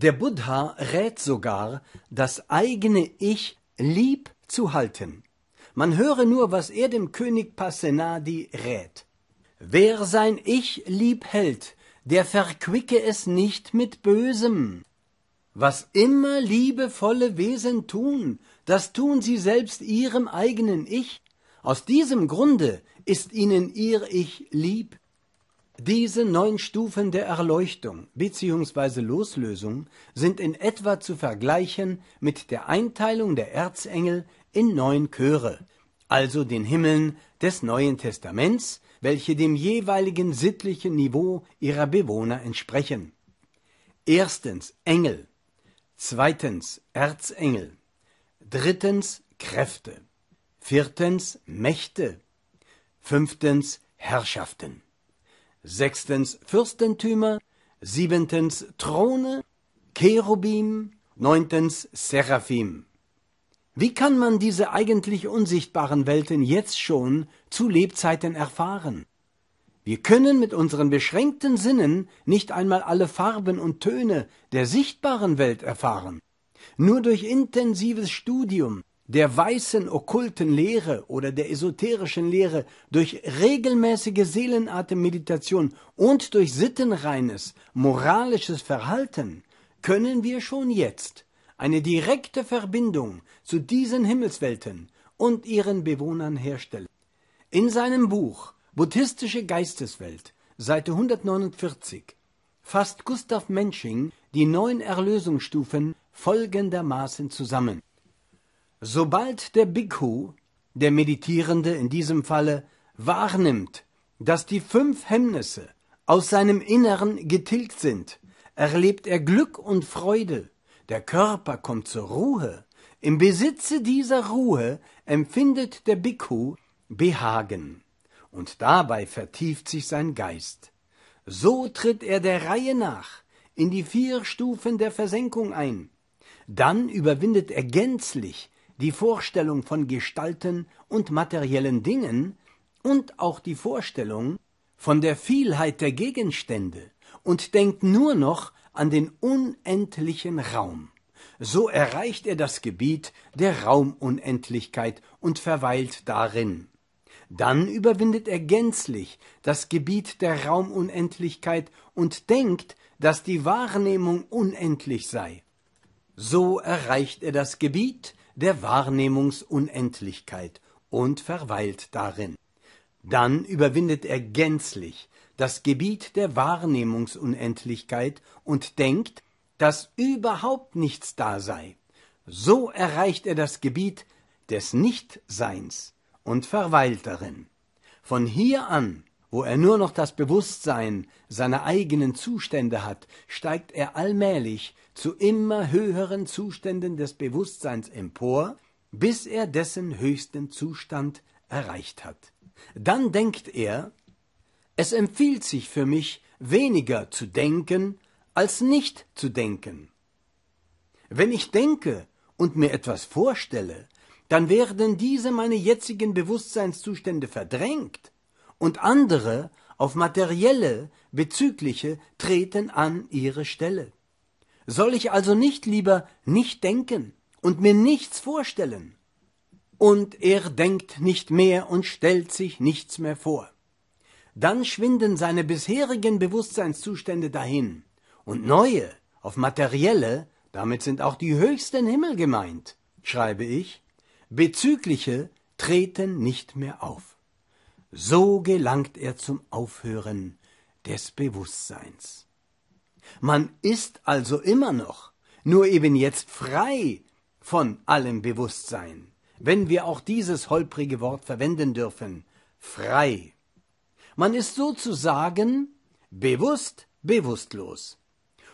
Der Buddha rät sogar, das eigene Ich lieb zu halten. Man höre nur, was er dem König Passenadi rät. Wer sein Ich lieb hält, der verquicke es nicht mit Bösem. Was immer liebevolle Wesen tun, das tun sie selbst ihrem eigenen Ich. Aus diesem Grunde ist ihnen ihr Ich lieb. Diese neun Stufen der Erleuchtung bzw. Loslösung sind in etwa zu vergleichen mit der Einteilung der Erzengel in neun Chöre, also den Himmeln des Neuen Testaments, welche dem jeweiligen sittlichen Niveau ihrer Bewohner entsprechen. Erstens Engel, zweitens Erzengel, drittens Kräfte, viertens Mächte, fünftens Herrschaften sechstens Fürstentümer, siebentens Throne, Cherubim, neuntens Seraphim. Wie kann man diese eigentlich unsichtbaren Welten jetzt schon zu Lebzeiten erfahren? Wir können mit unseren beschränkten Sinnen nicht einmal alle Farben und Töne der sichtbaren Welt erfahren. Nur durch intensives Studium der weißen okkulten Lehre oder der esoterischen Lehre durch regelmäßige Seelenatemmeditation und durch sittenreines, moralisches Verhalten können wir schon jetzt eine direkte Verbindung zu diesen Himmelswelten und ihren Bewohnern herstellen. In seinem Buch Buddhistische Geisteswelt, Seite 149, fasst Gustav Mensching die neun Erlösungsstufen folgendermaßen zusammen. Sobald der Bhikkhu, der Meditierende in diesem Falle, wahrnimmt, dass die fünf Hemmnisse aus seinem Inneren getilgt sind, erlebt er Glück und Freude, der Körper kommt zur Ruhe, im Besitze dieser Ruhe empfindet der Bhikkhu Behagen, und dabei vertieft sich sein Geist. So tritt er der Reihe nach in die vier Stufen der Versenkung ein. Dann überwindet er gänzlich die Vorstellung von Gestalten und materiellen Dingen und auch die Vorstellung von der Vielheit der Gegenstände und denkt nur noch an den unendlichen Raum. So erreicht er das Gebiet der Raumunendlichkeit und verweilt darin. Dann überwindet er gänzlich das Gebiet der Raumunendlichkeit und denkt, dass die Wahrnehmung unendlich sei. So erreicht er das Gebiet der Wahrnehmungsunendlichkeit und verweilt darin. Dann überwindet er gänzlich das Gebiet der Wahrnehmungsunendlichkeit und denkt, dass überhaupt nichts da sei. So erreicht er das Gebiet des Nichtseins und verweilt darin. Von hier an, wo er nur noch das Bewusstsein seiner eigenen Zustände hat, steigt er allmählich zu immer höheren Zuständen des Bewusstseins empor, bis er dessen höchsten Zustand erreicht hat. Dann denkt er, es empfiehlt sich für mich, weniger zu denken, als nicht zu denken. Wenn ich denke und mir etwas vorstelle, dann werden diese meine jetzigen Bewusstseinszustände verdrängt und andere auf materielle, bezügliche treten an ihre Stelle. Soll ich also nicht lieber nicht denken und mir nichts vorstellen? Und er denkt nicht mehr und stellt sich nichts mehr vor. Dann schwinden seine bisherigen Bewusstseinszustände dahin und neue, auf materielle, damit sind auch die höchsten Himmel gemeint, schreibe ich, bezügliche treten nicht mehr auf. So gelangt er zum Aufhören des Bewusstseins. Man ist also immer noch, nur eben jetzt frei von allem Bewusstsein, wenn wir auch dieses holprige Wort verwenden dürfen, frei. Man ist sozusagen bewusst bewusstlos.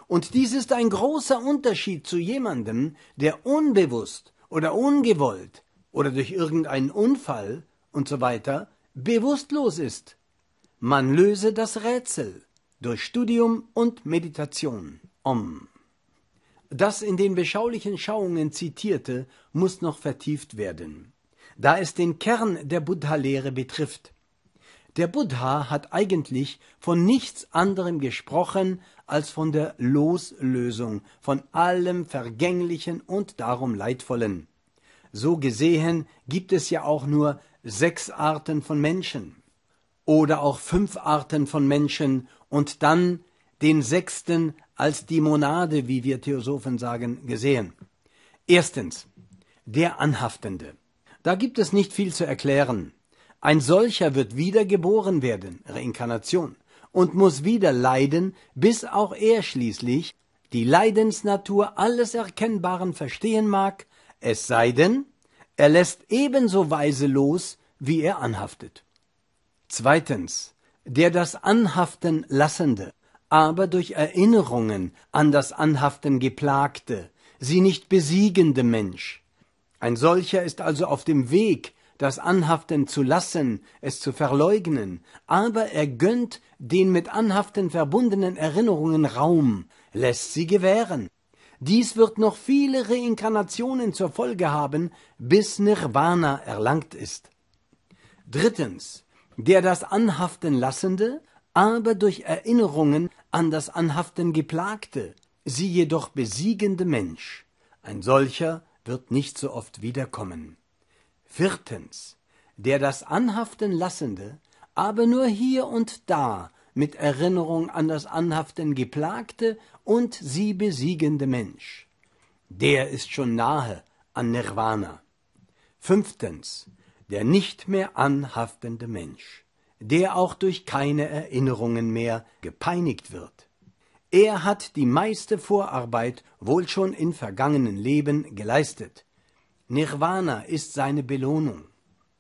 Und dies ist ein großer Unterschied zu jemandem, der unbewusst oder ungewollt oder durch irgendeinen Unfall und so weiter bewusstlos ist. Man löse das Rätsel, durch Studium und Meditation Om. Das in den beschaulichen Schauungen zitierte muss noch vertieft werden, da es den Kern der Buddha-Lehre betrifft. Der Buddha hat eigentlich von nichts anderem gesprochen als von der Loslösung von allem Vergänglichen und darum Leidvollen. So gesehen gibt es ja auch nur sechs Arten von Menschen oder auch fünf Arten von Menschen und dann den sechsten als die Monade, wie wir Theosophen sagen, gesehen. Erstens, der Anhaftende. Da gibt es nicht viel zu erklären. Ein solcher wird wieder geboren werden, Reinkarnation, und muss wieder leiden, bis auch er schließlich die Leidensnatur alles Erkennbaren verstehen mag, es sei denn, er lässt ebenso weise los, wie er anhaftet. Zweitens, der das Anhaften Lassende, aber durch Erinnerungen an das Anhaften geplagte, sie nicht besiegende Mensch. Ein solcher ist also auf dem Weg, das Anhaften zu lassen, es zu verleugnen, aber er gönnt den mit Anhaften verbundenen Erinnerungen Raum, lässt sie gewähren. Dies wird noch viele Reinkarnationen zur Folge haben, bis Nirvana erlangt ist. Drittens, der das Anhaften lassende, aber durch Erinnerungen an das Anhaften geplagte, sie jedoch besiegende Mensch. Ein solcher wird nicht so oft wiederkommen. Viertens, der das Anhaften lassende, aber nur hier und da mit Erinnerung an das Anhaften geplagte und sie besiegende Mensch. Der ist schon nahe an Nirvana. Fünftens, der nicht mehr anhaftende Mensch, der auch durch keine Erinnerungen mehr gepeinigt wird. Er hat die meiste Vorarbeit wohl schon in vergangenen Leben geleistet. Nirvana ist seine Belohnung.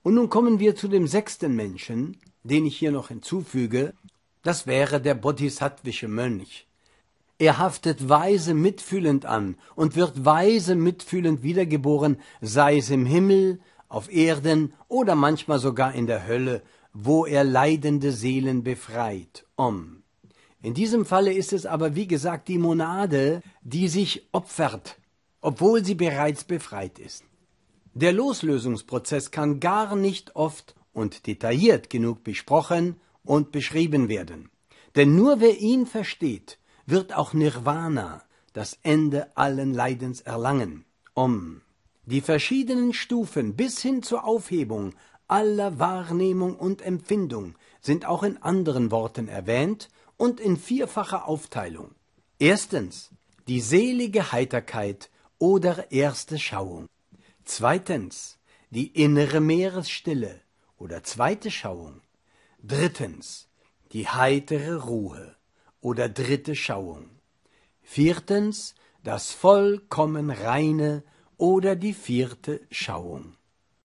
Und nun kommen wir zu dem sechsten Menschen, den ich hier noch hinzufüge, das wäre der bodhisattvische Mönch. Er haftet weise mitfühlend an und wird weise mitfühlend wiedergeboren, sei es im Himmel, auf Erden oder manchmal sogar in der Hölle, wo er leidende Seelen befreit, Om. In diesem Falle ist es aber, wie gesagt, die Monade, die sich opfert, obwohl sie bereits befreit ist. Der Loslösungsprozess kann gar nicht oft und detailliert genug besprochen und beschrieben werden. Denn nur wer ihn versteht, wird auch Nirvana, das Ende allen Leidens, erlangen. Om. Die verschiedenen Stufen bis hin zur Aufhebung aller Wahrnehmung und Empfindung sind auch in anderen Worten erwähnt und in vierfacher Aufteilung. Erstens die selige Heiterkeit oder erste Schauung. Zweitens die innere Meeresstille oder zweite Schauung. Drittens die heitere Ruhe oder dritte Schauung. Viertens das vollkommen reine oder die vierte Schauung.